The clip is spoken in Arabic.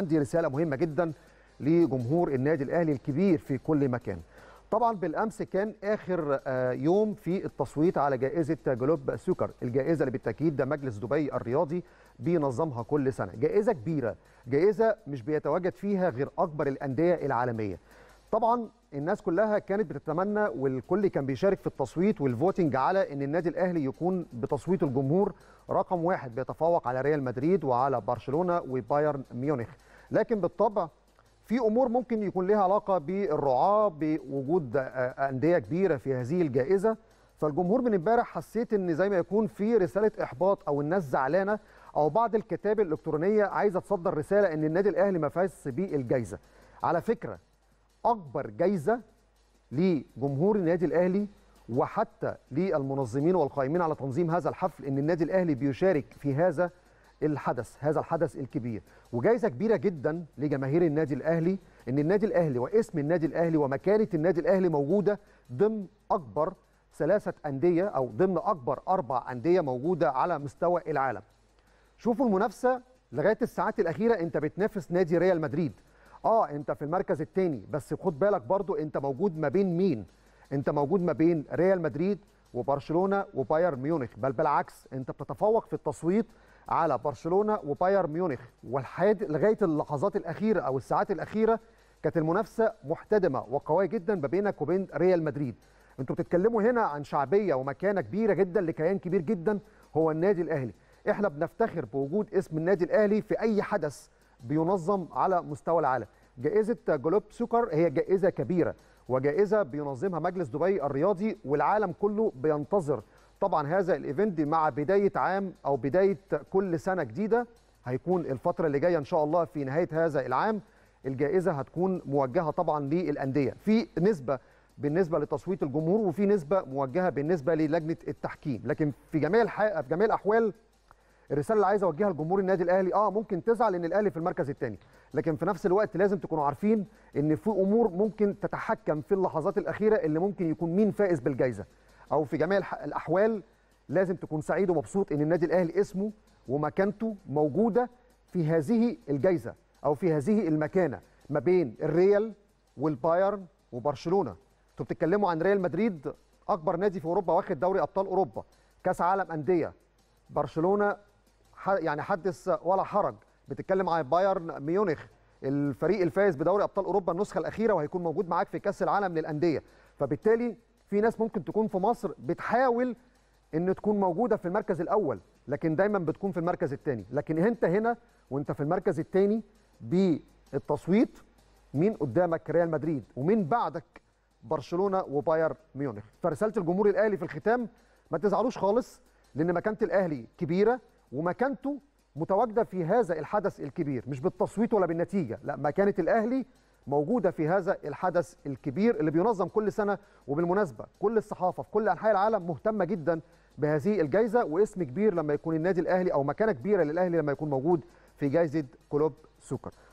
عندي رسالة مهمة جدا لجمهور النادي الأهلي الكبير في كل مكان طبعا بالأمس كان آخر آه، يوم في التصويت على جائزة جلوب سكر الجائزة اللي بالتأكيد ده مجلس دبي الرياضي بينظمها كل سنة جائزة كبيرة جائزة مش بيتواجد فيها غير أكبر الأندية العالمية طبعا الناس كلها كانت بتتمنى والكل كان بيشارك في التصويت والفوتنج على ان النادي الاهلي يكون بتصويت الجمهور رقم واحد بيتفوق على ريال مدريد وعلى برشلونه وبايرن ميونخ لكن بالطبع في امور ممكن يكون لها علاقه بالرعاه بوجود آه، آه، انديه كبيره في هذه الجائزه فالجمهور من امبارح حسيت ان زي ما يكون في رساله احباط او الناس زعلانه او بعض الكتاب الالكترونيه عايزه تصدر رساله ان النادي الاهلي ما فازش بالجائزه على فكره اكبر جايزه لجمهور النادي الاهلي وحتى للمنظمين والقائمين على تنظيم هذا الحفل ان النادي الاهلي بيشارك في هذا الحدث هذا الحدث الكبير وجائزه كبيره جدا لجماهير النادي الاهلي ان النادي الاهلي واسم النادي الاهلي ومكانه النادي الاهلي موجوده ضمن اكبر ثلاثه انديه او ضمن اكبر اربع انديه موجوده على مستوى العالم شوفوا المنافسه لغايه الساعات الاخيره انت بتنافس نادي ريال مدريد اه انت في المركز الثاني بس خد بالك برضو انت موجود ما بين مين انت موجود ما بين ريال مدريد وبرشلونه وبايرن ميونخ بل بالعكس انت بتتفوق في التصويت على برشلونه وبايرن ميونخ والحاد لغايه اللحظات الاخيره او الساعات الاخيره كانت المنافسه محتدمه وقويه جدا ما بينك وبين ريال مدريد انتوا بتتكلموا هنا عن شعبيه ومكانه كبيره جدا لكيان كبير جدا هو النادي الاهلي احنا بنفتخر بوجود اسم النادي الاهلي في اي حدث بينظم على مستوى العالم جائزه جلوب سكر هي جائزه كبيره وجائزه بينظمها مجلس دبي الرياضي والعالم كله بينتظر طبعا هذا الايفنت مع بدايه عام او بدايه كل سنه جديده هيكون الفتره اللي جايه ان شاء الله في نهايه هذا العام الجائزه هتكون موجهه طبعا للانديه في نسبه بالنسبه لتصويت الجمهور وفي نسبه موجهه بالنسبه للجنه التحكيم لكن في جميع في جميع الاحوال الرساله اللي عايز اوجهها لجمهور النادي الاهلي اه ممكن تزعل ان الاهلي في المركز الثاني لكن في نفس الوقت لازم تكونوا عارفين ان في امور ممكن تتحكم في اللحظات الاخيره اللي ممكن يكون مين فائز بالجائزه او في جميع الاحوال لازم تكون سعيد ومبسوط ان النادي الاهلي اسمه ومكانته موجوده في هذه الجائزه او في هذه المكانه ما بين الريال والبايرن وبرشلونه انتوا بتتكلموا عن ريال مدريد اكبر نادي في اوروبا واخد دوري ابطال اوروبا كاس عالم انديه برشلونه يعني حدث ولا حرج بتتكلم عن بايرن ميونخ الفريق الفائز بدوري ابطال اوروبا النسخه الاخيره وهيكون موجود معاك في كاس العالم للانديه فبالتالي في ناس ممكن تكون في مصر بتحاول ان تكون موجوده في المركز الاول لكن دايما بتكون في المركز الثاني لكن انت هنا وانت في المركز الثاني بالتصويت مين قدامك ريال مدريد ومين بعدك برشلونه وباير ميونخ فرساله الجمهور الاهلي في الختام ما تزعلوش خالص لان مكانه الاهلي كبيره ومكانته متواجده في هذا الحدث الكبير مش بالتصويت ولا بالنتيجه لا مكانه الاهلي موجوده في هذا الحدث الكبير اللي بينظم كل سنه وبالمناسبه كل الصحافه في كل انحاء العالم مهتمه جدا بهذه الجائزه واسم كبير لما يكون النادي الاهلي او مكانه كبيره للاهلي لما يكون موجود في جائزه كلوب سوكر